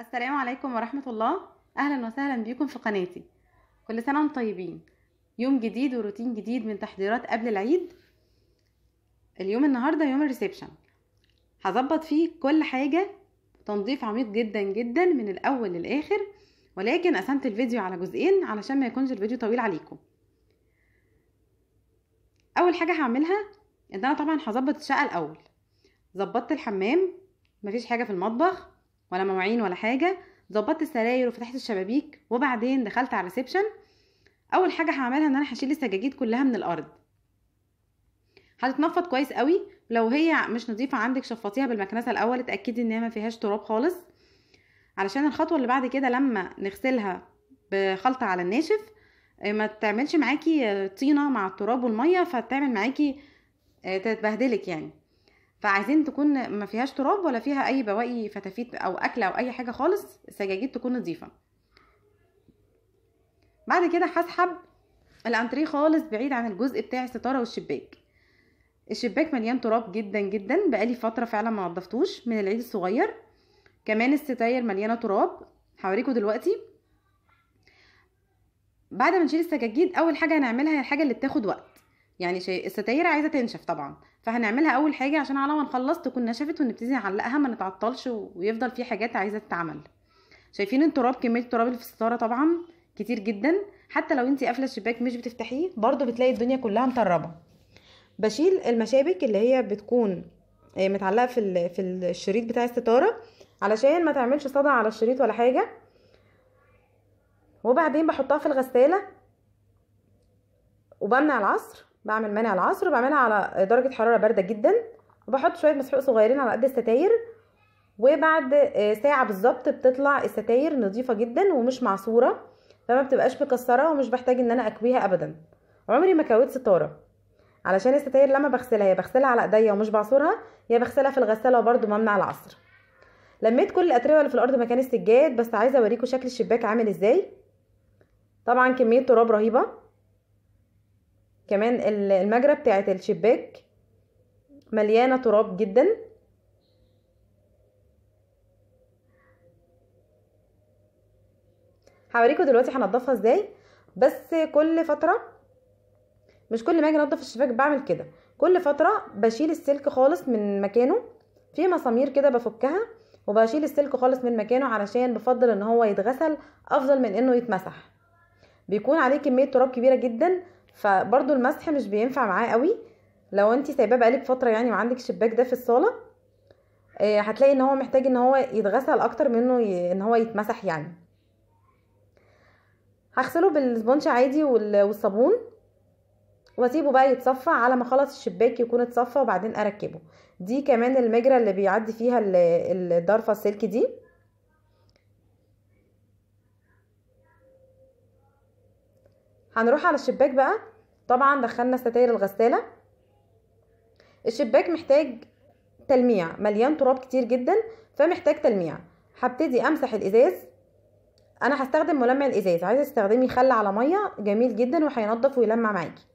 السلام عليكم ورحمة الله أهلا وسهلا بكم في قناتي كل سنة وانتم طيبين يوم جديد وروتين جديد من تحضيرات قبل العيد اليوم النهاردة يوم الريسبشن هظبط فيه كل حاجة تنظيف عميق جدا جدا من الأول للآخر ولكن قسمت الفيديو على جزئين علشان ما يكونش الفيديو طويل عليكم أول حاجة هعملها إن أنا طبعا هظبط الشقة الأول ظبطت الحمام مفيش حاجة في المطبخ ولا مواعين ولا حاجه ظبطت السراير وفتحت الشبابيك وبعدين دخلت على الريسبشن اول حاجه هعملها ان انا هشيل السجاجيد كلها من الارض هتتنفض كويس قوي لو هي مش نظيفه عندك شفطيها بالمكنسه الاول اتاكدي ان هي ما فيهاش تراب خالص علشان الخطوه اللي بعد كده لما نغسلها بخلطه على الناشف آه، ما تعملش معاكي آه، طينه مع التراب والميه فتعمل معاكي آه، تتبهدلك يعني فعايزين تكون ما فيهاش تراب ولا فيها اي بواقي فتافيت او اكل او اي حاجه خالص السجاجيد تكون نظيفه بعد كده هسحب الانتريه خالص بعيد عن الجزء بتاع الستاره والشباك الشباك مليان تراب جدا جدا بقالي فتره فعلا ما نضفتوش من العيد الصغير كمان الستاير مليانه تراب هوريكم دلوقتي بعد ما نشيل السجاجيد اول حاجه هنعملها هي الحاجه اللي بتاخد وقت يعني الستاير عايزه تنشف طبعا فهنعملها اول حاجه عشان على ما نخلص تكون نشفت ونبتدي نعلقها ما نتعطلش ويفضل في حاجات عايزه تتعمل شايفين التراب كميه التراب اللي في الستاره طبعا كتير جدا حتى لو انت قافله الشباك مش بتفتحيه برضو بتلاقي الدنيا كلها مطربه بشيل المشابك اللي هي بتكون آه، متعلقه في في الشريط بتاع الستاره علشان ما تعملش صدى على الشريط ولا حاجه وبعدين بحطها في الغساله وبمنع العصر بعمل مانع العصر بعملها على درجه حراره بارده جدا وبحط شويه مسحوق صغيرين على قد الستاير وبعد آه، ساعه بالظبط بتطلع الستاير نظيفه جدا ومش معصوره فما بتبقاش مكسره ومش بحتاج ان انا اكويها ابدا عمري ما كويت ستاره علشان الستاير لما بغسلها يا بغسلها على ايديا ومش بعصرها يا بغسلها في الغساله وبرده ممنع العصر لميت كل الاتربه اللي في الارض مكان السجاد بس عايزه اوريكم شكل الشباك عامل ازاي طبعا كميه تراب رهيبه كمان المجرة بتاعت الشباك مليانة تراب جدا هوريكم دلوقتي هنضفها ازاي بس كل فترة مش كل ما اجي انضف الشباك بعمل كده كل فترة بشيل السلك خالص من مكانه في مسامير كده بفكها وبشيل السلك خالص من مكانه علشان بفضل ان هو يتغسل افضل من انه يتمسح بيكون عليه كمية تراب كبيرة جدا فبرده المسح مش بينفع معاه قوي لو انت سايباه بقالك فتره يعني وعندك الشباك ده في الصاله آه، هتلاقي ان هو محتاج ان هو يتغسل اكتر منه ان هو يتمسح يعني هغسله بالسبونج عادي والصابون واسيبه بقى يتصفى على ما خلص الشباك يكون اتصفى وبعدين اركبه دي كمان المجرى اللي بيعدي فيها الضرفه السلك دي هنروح على الشباك بقى طبعا دخلنا ستاير الغسالة الشباك محتاج تلميع مليان تراب كتير جدا فمحتاج تلميع هبتدي امسح الازاز انا هستخدم ملمع الازاز عايزه تستخدمي خل على ميه جميل جدا وهينضف ويلمع معاكي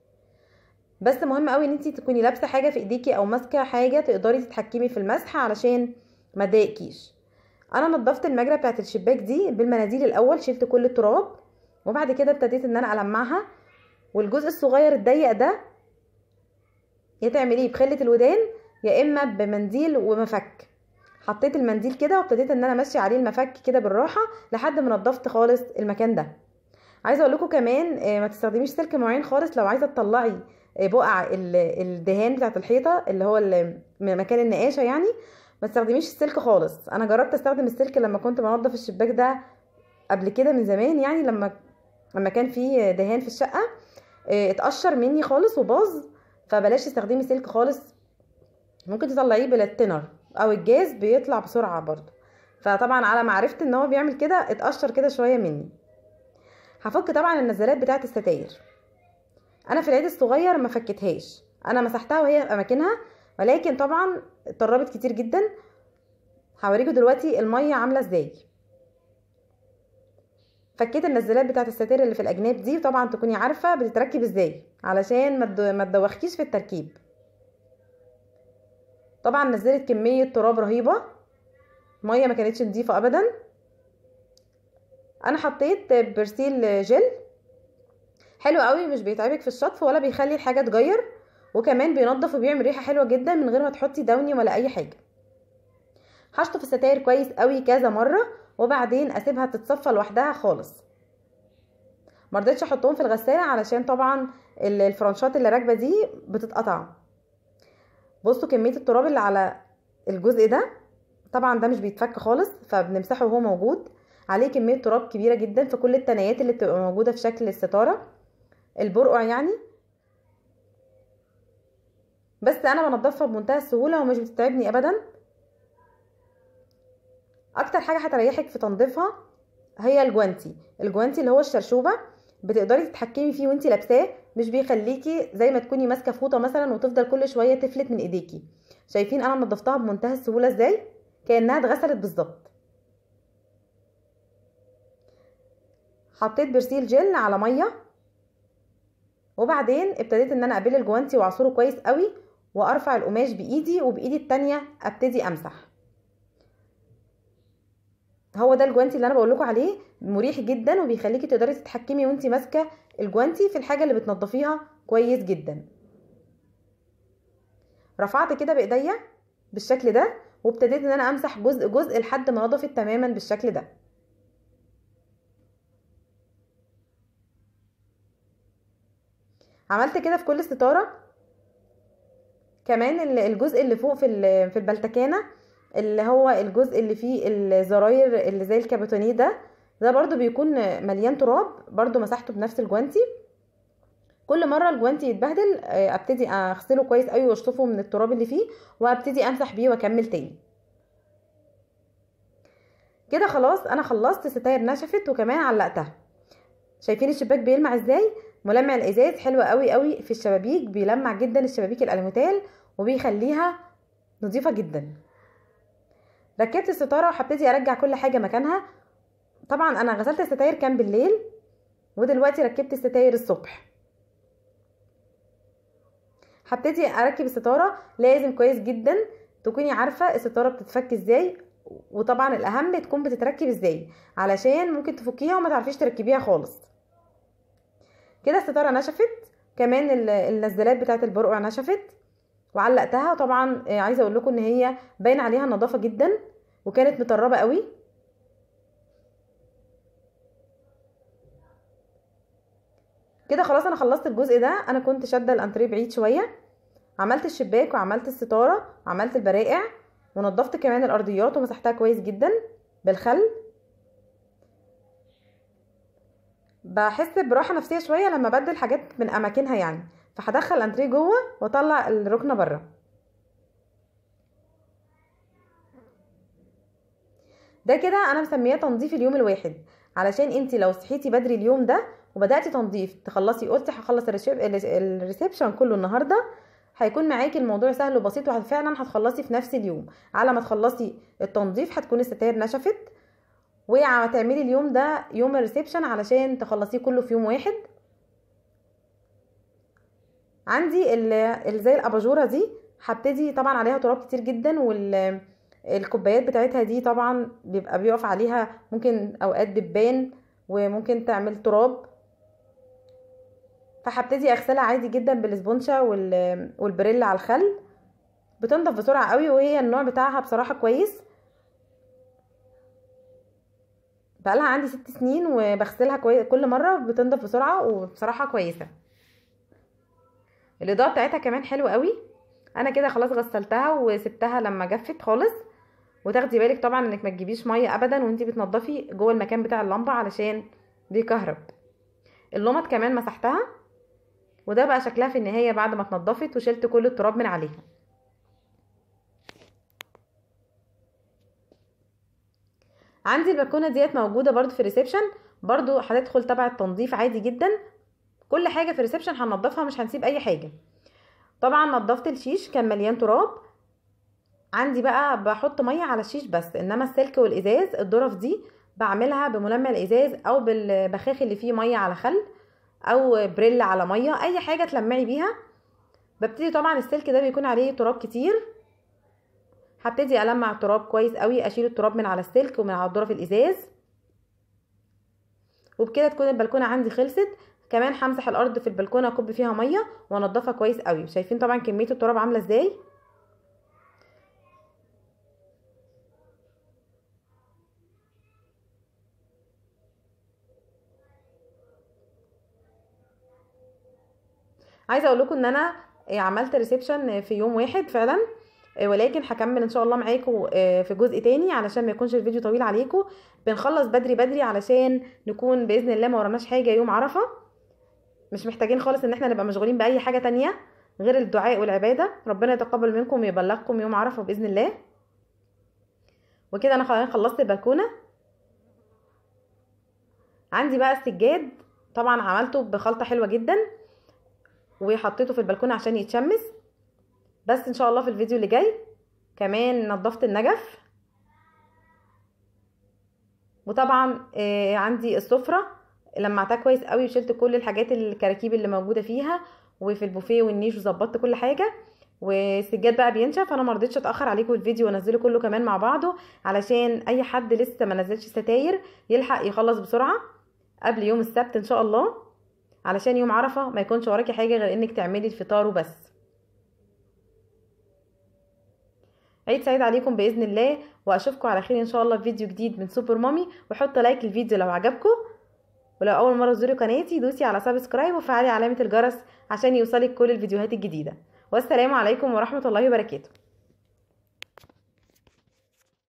بس مهم قوي ان انت تكوني لابسه حاجه في ايديكي او ماسكه حاجه تقدري تتحكمي في المسح علشان ما تضايقكيش انا نضفت المجرى بتاعه الشباك دي بالمناديل الاول شلت كل التراب وبعد كده ابتديت ان انا المعها والجزء الصغير الضيق ده يا تعمليه بخله الودان يا اما بمنديل ومفك حطيت المنديل كده وابتديت ان انا ماشيه عليه المفك كده بالراحه لحد ما نضفت خالص المكان ده عايزه اقول لكم كمان آه، ما تستخدميش سلك معين خالص لو عايزه تطلعي آه، بقع الدهان بتاعه الحيطه اللي هو مكان النقاشه يعني ما تستخدميش السلك خالص انا جربت استخدم السلك لما كنت بنضف الشباك ده قبل كده من زمان يعني لما لما كان في دهان في الشقه آه، اتقشر مني خالص وباظ فبلاش تستخدمي سلك خالص ممكن تطلعيه بلا التنر او الجاز بيطلع بسرعه برضو فطبعا على ما عرفت ان هو بيعمل كده اتقشر كده شويه مني هفك طبعا النزلات بتاعه الستاير انا في العيد الصغير ما فكتهاش انا مسحتها وهي في اماكنها ولكن طبعا اتطربت كتير جدا هوريكم دلوقتي الميه عامله ازاي فكيت النزلات بتاعت الستائر اللي في الاجناب دي طبعا تكوني عارفه بتتركب ازاي علشان ما تدوخكيش في التركيب طبعا نزلت كميه تراب رهيبه ميه ما كانتش نضيفه ابدا انا حطيت برسيل جل حلو قوي مش بيتعبك في الشطف ولا بيخلي الحاجه تغير وكمان بينضف وبيعمل ريحه حلوه جدا من غير ما تحطي دوني ولا اي حاجه هشطف الستاير كويس قوي كذا مره وبعدين اسيبها تتصفى لوحدها خالص مرضتش احطهم في الغساله علشان طبعا الفرنشات اللي راكبه دي بتتقطع بصوا كميه التراب اللي على الجزء ده طبعا ده مش بيتفك خالص فبنمسحه وهو موجود عليه كميه تراب كبيره جدا في كل التنايات اللي بتبقى موجوده في شكل الستاره البرقع يعني بس انا بنضفها بمنتهى السهوله ومش بتتعبني ابدا اكتر حاجه هتريحك في تنظيفها هي الجوانتي الجوانتي اللي هو الشرشوبه بتقدري تتحكمي فيه وانت لابساه مش بيخليكي زي ما تكوني ماسكه فوطه مثلا وتفضل كل شويه تفلت من ايديكي شايفين انا نضفتها بمنتهى السهوله ازاي كانها اتغسلت بالظبط حطيت برسيل جل على ميه وبعدين ابتديت ان انا اقبل الجوانتي واعصره كويس قوي وارفع القماش بايدي وبايدي التانية ابتدي امسح هو ده الجوانتي اللي انا بقول لكم عليه مريح جدا وبيخليكي تقدري تتحكمي وانت ماسكه الجوانتي في الحاجه اللي بتنضفيها كويس جدا رفعت كده بايديا بالشكل ده وابتديت ان انا امسح جزء جزء لحد ما نضفت تماما بالشكل ده عملت كده في كل ستاره كمان الجزء اللي فوق في في البلتكانه اللي هو الجزء اللي فيه الزراير اللي زي الكابتونيه ده ده برضو بيكون مليان تراب برضو مسحته بنفس الجوانتي كل مره الجوانتي يتبهدل آه، ابتدي اغسله كويس قوي واشطفه من التراب اللي فيه وابتدي امسح بيه واكمل تاني كده خلاص انا خلصت ستاير نشفت وكمان علقتها شايفين الشباك بيلمع ازاي ملمع الازاز حلو قوي قوي في الشبابيك بيلمع جدا الشبابيك الالوميتال وبيخليها نظيفه جدا ركبت الستاره وهبتدي ارجع كل حاجه مكانها طبعا انا غسلت الستاير كان بالليل ودلوقتي ركبت الستاير الصبح هبتدي اركب الستاره لازم كويس جدا تكوني عارفه الستاره بتتفك ازاي وطبعا الاهم تكون بتتركب ازاي علشان ممكن تفكيها وما تعرفيش تركبيها خالص كده الستاره نشفت كمان النزلات بتاعه البرقع نشفت وعلقتها طبعا آه، عايزه اقول لكم ان هي باين عليها النظافه جدا وكانت مطربه قوي كده خلاص انا خلصت الجزء ده انا كنت شاده الانتريه بعيد شويه عملت الشباك وعملت الستاره وعملت البرائع ونضفت كمان الارضيات ومسحتها كويس جدا بالخل بحس براحه نفسيه شويه لما بدل حاجات من اماكنها يعني فهدخل الانتريه جوه واطلع الركنه بره ده كده انا مسمياه تنظيف اليوم الواحد علشان انت لو صحيتي بدري اليوم ده وبداتي تنظيف تخلصي قلتي هخلص الريسبشن كله النهارده هيكون معاكي الموضوع سهل وبسيط وفعلا هتخلصي في نفس اليوم على ما تخلصي التنظيف هتكون الستاير نشفت وهتعملي اليوم ده يوم الريسبشن علشان تخلصيه كله في يوم واحد عندي اللي زي الاباجوره دي هبتدي طبعا عليها تراب كتير جدا وال الكوبايات بتاعتها دي طبعا بيبقى بيقف عليها ممكن اوقات دبان وممكن تعمل تراب فهبتدي اغسلها عادي جدا بالسبونشة والبريل على الخل بتنضف بسرعه قوي وهي النوع بتاعها بصراحه كويس بقالها عندي ست سنين وبغسلها كل مره بتنضف بسرعه وبصراحه كويسه الاضاءه بتاعتها كمان حلوه قوي انا كده خلاص غسلتها وسبتها لما جفت خالص وتاخدي بالك طبعا انك ما تجيبيش ميه ابدا وانتي بتنضفي جوه المكان بتاع اللمبه علشان بيكهرب اللمط كمان مسحتها وده بقى شكلها في النهايه بعد ما اتنضفت وشلت كل التراب من عليها عندي البلكونه ديت موجوده برده في الريسبشن برده هتدخل تبع التنظيف عادي جدا كل حاجه في الريسبشن هننضفها مش هنسيب اي حاجه طبعا نضفت الشيش كان مليان تراب عندي بقى بحط ميه على الشيش بس انما السلك والازاز الظرف دي بعملها بملمع الازاز او بالبخاخ اللي فيه ميه على خل او بريل على ميه اي حاجه تلمعي بيها ببتدي طبعا السلك ده بيكون عليه تراب كتير هبتدي المع التراب كويس قوي اشيل التراب من على السلك ومن على الدرف الازاز وبكده تكون البلكونه عندي خلصت كمان همسح الارض في البلكونه اكب فيها ميه وانضفها كويس قوي شايفين طبعا كميه التراب عامله ازاي عايزه اقول لكم ان انا آه، عملت ريسبشن في يوم واحد فعلا آه، ولكن هكمل ان شاء الله معاكم آه، في جزء تاني علشان ما يكونش الفيديو طويل عليكم بنخلص بدري بدري علشان نكون باذن الله ما ورناش حاجه يوم عرفه مش محتاجين خالص ان احنا نبقى مشغولين باي حاجه تانية غير الدعاء والعباده ربنا يتقبل منكم ويبلغكم يوم عرفه باذن الله وكده انا خلصت البلكونه عندي بقى السجاد طبعا عملته بخلطه حلوه جدا وحطيته في البلكونه عشان يتشمس بس ان شاء الله في الفيديو اللي جاي كمان نظفت النجف وطبعا آه، عندي السفره لمعتها كويس قوي وشلت كل الحاجات الكراكيب اللي موجوده فيها وفي البوفيه والنيش وظبطت كل حاجه والسجاد بقى بينشف انا ما رضيتش اتاخر عليكم الفيديو وانزله كله كمان مع بعضه علشان اي حد لسه ما نزلش ستاير يلحق يخلص بسرعه قبل يوم السبت ان شاء الله علشان يوم عرفه ما يكونش وراكي حاجه غير انك تعملي الفطار وبس عيد سعيد عليكم باذن الله واشوفكم على خير ان شاء الله في فيديو جديد من سوبر مامي وحطوا لايك الفيديو لو عجبكم ولو اول مره تزوري قناتي دوسي على سبسكرايب وفعلي علامه الجرس عشان يوصلك كل الفيديوهات الجديده والسلام عليكم ورحمه الله وبركاته